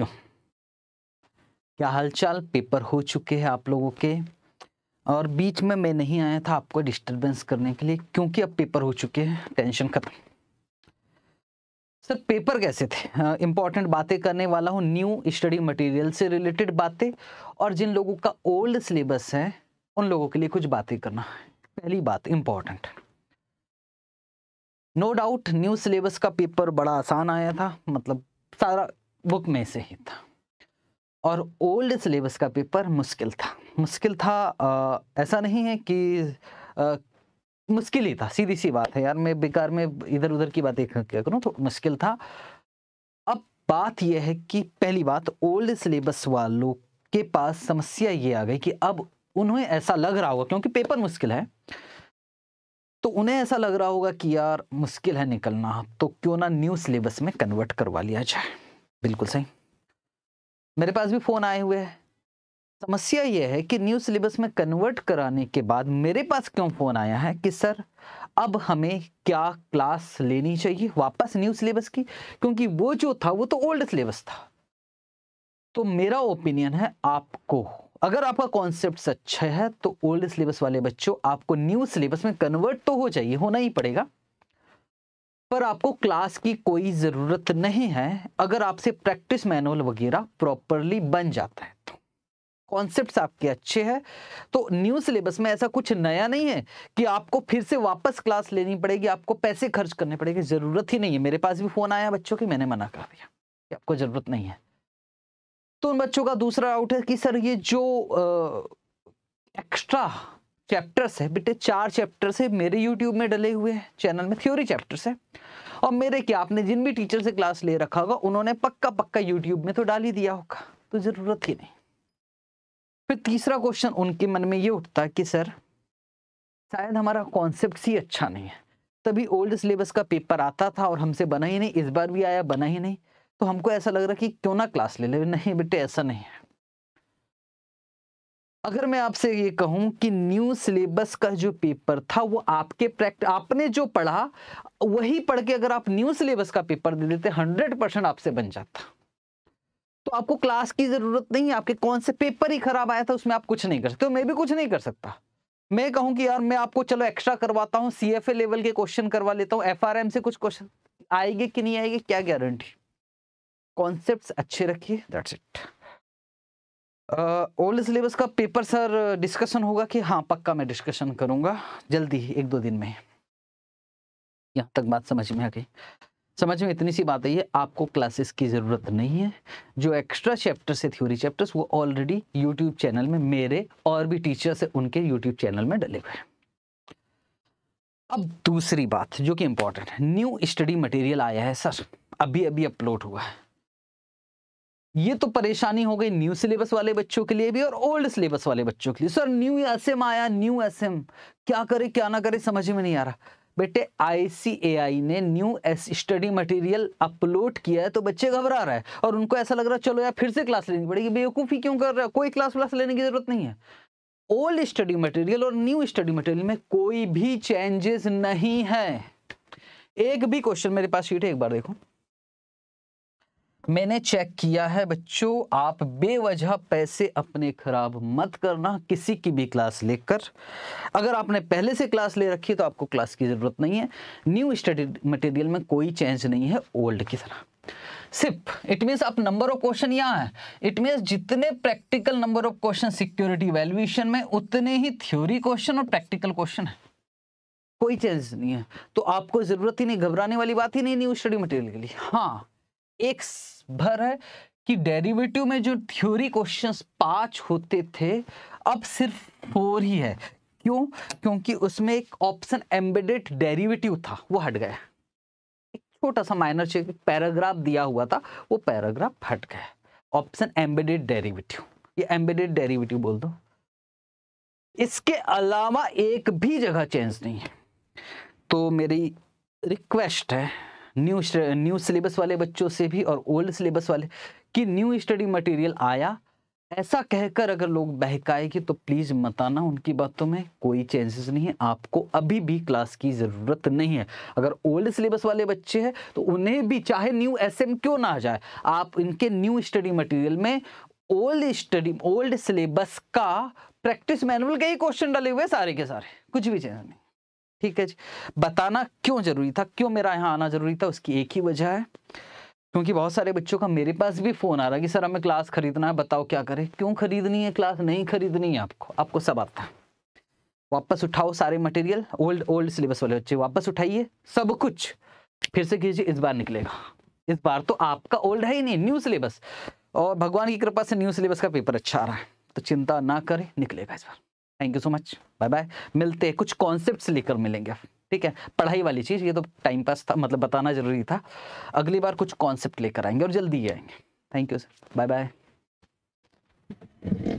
साथियों क्या हालचाल पेपर हो चुके हैं आप लोगों के और बीच में मैं नहीं आया था आपको डिस्टरबेंस करने के लिए क्योंकि अब पेपर हो चुके हैं टेंशन खत्म सर पेपर कैसे थे इंपॉर्टेंट बातें करने वाला हूँ न्यू स्टडी मटेरियल से रिलेटेड बातें और जिन लोगों का ओल्ड सिलेबस है उन लोगों के लिए कुछ बातें करना पहली बात important no doubt new syllabus का पेपर बड़ा आसान आया था मतलब सारा बुक में से ही था और ओल्ड सिलेबस का पेपर मुश्किल था मुश्किल था आ, ऐसा नहीं है कि मुश्किल ही था सीधी सी बात है यार मैं बेकार में इधर उधर की बातें क्या करूँ तो मुश्किल था अब बात यह है कि पहली बात ओल्ड सिलेबस वालों के पास समस्या ये आ गई कि अब उन्हें ऐसा लग रहा होगा क्योंकि पेपर मुश्किल है तो उन्हें ऐसा लग रहा होगा कि यार मुश्किल है निकलना तो क्यों ना न्यू सिलेबस में कन्वर्ट करवा लिया जाए बिल्कुल सही मेरे पास भी फ़ोन आए हुए हैं समस्या यह है कि न्यू सिलेबस में कन्वर्ट कराने के बाद मेरे पास क्यों फ़ोन आया है कि सर अब हमें क्या क्लास लेनी चाहिए वापस न्यू सिलेबस की क्योंकि वो जो था वो तो ओल्ड सिलेबस था तो मेरा ओपिनियन है आपको अगर आपका कॉन्सेप्ट अच्छा है तो ओल्ड सिलेबस वाले बच्चों आपको न्यू सिलेबस में कन्वर्ट तो हो जाइए होना ही पड़ेगा पर आपको क्लास की कोई ज़रूरत नहीं है अगर आपसे प्रैक्टिस मैनुअल वगैरह प्रॉपरली बन जाता है तो कॉन्सेप्ट आपके अच्छे हैं तो न्यू सिलेबस में ऐसा कुछ नया नहीं है कि आपको फिर से वापस क्लास लेनी पड़ेगी आपको पैसे खर्च करने पड़ेगी ज़रूरत ही नहीं है मेरे पास भी फ़ोन आया बच्चों की मैंने मना कर दिया कि आपको ज़रूरत नहीं है तो उन बच्चों का दूसरा डाउट है कि सर ये जो एक्स्ट्रा चैप्टर्स है बेटे चार चैप्टर्स है मेरे यूट्यूब में डले हुए हैं चैनल में थ्योरी चैप्टर्स है और मेरे क्या आपने जिन भी टीचर से क्लास ले रखा होगा उन्होंने पक्का पक्का यूट्यूब में तो डाल ही दिया होगा तो ज़रूरत ही नहीं फिर तीसरा क्वेश्चन उनके मन में ये उठता कि सर शायद हमारा कॉन्सेप्ट ही अच्छा नहीं है तभी ओल्ड सिलेबस का पेपर आता था और हमसे बना ही नहीं इस बार भी आया बना ही नहीं तो हमको ऐसा लग रहा कि क्यों ना क्लास ले ले नहीं बेटे ऐसा नहीं है अगर मैं आपसे ये कहूं कि न्यू सिलेबस का जो पेपर था वो आपके प्रैक्ट आपने जो पढ़ा वही पढ़ के अगर आप न्यू सिलेबस का पेपर दे देते हंड्रेड परसेंट आपसे बन जाता तो आपको क्लास की जरूरत नहीं है आपके कौन से पेपर ही खराब आया था उसमें आप कुछ नहीं कर सकते मैं भी कुछ नहीं कर सकता मैं कहूं कि यार मैं आपको चलो एक्स्ट्रा करवाता हूँ सी एफ ए लेवल के क्वेश्चन करवा लेता हूँ एफ आर एम से कुछ क्वेश्चन आएंगे कि नहीं आएंगे क्या गारंटी कॉन्सेप्ट अच्छे रखिए दैट्स इट ओल्ड सिलेबस का पेपर सर डिस्कशन होगा कि हाँ पक्का मैं डिस्कशन करूँगा जल्दी ही एक दो दिन में यहाँ तक बात समझ में आ गई समझ में इतनी सी बात है आपको क्लासेस की ज़रूरत नहीं है जो एक्स्ट्रा चैप्टर से थ्योरी चैप्टर्स वो ऑलरेडी यूट्यूब चैनल में मेरे और भी टीचर से उनके यूट्यूब चैनल में डले हुए अब दूसरी बात जो कि इम्पोर्टेंट है न्यू स्टडी मटेरियल आया है सर अभी अभी अपलोड हुआ है ये तो परेशानी हो गई न्यू सिलेबस वाले बच्चों के लिए भी और ओल्ड सिलेबस वाले बच्चों के लिए सर न्यू एस एम आया न्यू एस एम क्या करे क्या ना करे समझ में नहीं आ रहा बेटे आईसीएआई ने new S study material upload किया है तो बच्चे घबरा रहे हैं और उनको ऐसा लग रहा है चलो यार फिर से क्लास लेनी पड़ेगी बेवकूफ़ी क्यों कर रहा है कोई क्लास व्लास लेने की ज़रूरत नहीं है ओल्ड स्टडी मटेरियल और न्यू स्टडी मटेरियल में कोई भी चेंजेस नहीं है एक भी क्वेश्चन मेरे पास शीट है एक बार देखो मैंने चेक किया है बच्चों आप बेवजह पैसे अपने ख़राब मत करना किसी की भी क्लास लेकर अगर आपने पहले से क्लास ले रखी तो आपको क्लास की ज़रूरत नहीं है न्यू स्टडी मटेरियल में कोई चेंज नहीं है ओल्ड की तरह सिर्फ इट मीन्स आप नंबर ऑफ क्वेश्चन यहाँ है इट मीन्स जितने practical number of question security valuation में उतने ही थ्योरी क्वेश्चन और प्रैक्टिकल क्वेश्चन है कोई चेंज नहीं है तो आपको ज़रूरत ही नहीं घबराने वाली बात ही नहीं न्यू स्टडी मटेरियल के लिए हाँ एक भर है कि डेरिवेटिव में जो थ्योरी क्वेश्चंस पांच होते थे अब सिर्फ फोर ही है क्यों क्योंकि उसमें एक ऑप्शन एम्बेडेड डेरिवेटिव था वो हट गया एक छोटा सा माइनर चेक पैराग्राफ दिया हुआ था वो पैराग्राफ हट गया ऑप्शन एम्बेडेड डेरिवेटिव ये एम्बेडेड डेरिवेटिव बोल दो इसके अलावा एक भी जगह चेंज नहीं है तो मेरी रिक्वेस्ट है न्यू न्यू सिलेबस वाले बच्चों से भी और ओल्ड सिलेबस वाले कि न्यू स्टडी मटेरियल आया ऐसा कहकर अगर लोग बहकाएगी तो प्लीज़ आना उनकी बातों में कोई चांसेस नहीं है आपको अभी भी क्लास की ज़रूरत नहीं है अगर ओल्ड सिलेबस वाले बच्चे हैं तो उन्हें भी चाहे न्यू एसएम क्यों ना आ जाए आप इनके न्यू स्टडी मटेरियल में ओल्ड स्टडी ओल्ड सिलेबस का प्रैक्टिस मैनुअल के ही क्वेश्चन डाले हुए सारे के सारे कुछ भी चेंज नहीं ठीक है जी बताना क्यों जरूरी था क्यों मेरा यहाँ आना जरूरी था उसकी एक ही वजह है क्योंकि बहुत सारे बच्चों का मेरे पास भी फ़ोन आ रहा है कि सर हमें क्लास खरीदना है बताओ क्या करें क्यों खरीदनी है क्लास नहीं खरीदनी है आपको आपको सब आता है वापस उठाओ सारे मटेरियल ओल्ड ओल्ड सिलेबस वाले बच्चे वापस उठाइए सब कुछ फिर से कीजिए इस बार निकलेगा इस बार तो आपका ओल्ड है ही नहीं न्यू सिलेबस और भगवान की कृपा से न्यू सिलेबस का पेपर अच्छा आ रहा है तो चिंता ना करें निकलेगा इस बार thank you so much bye bye मिलते हैं कुछ कॉन्सेप्ट लेकर मिलेंगे ठीक है पढ़ाई वाली चीज़ ये तो टाइम पास था मतलब बताना जरूरी था अगली बार कुछ कॉन्सेप्ट लेकर आएंगे और जल्दी ही आएंगे thank you sir bye bye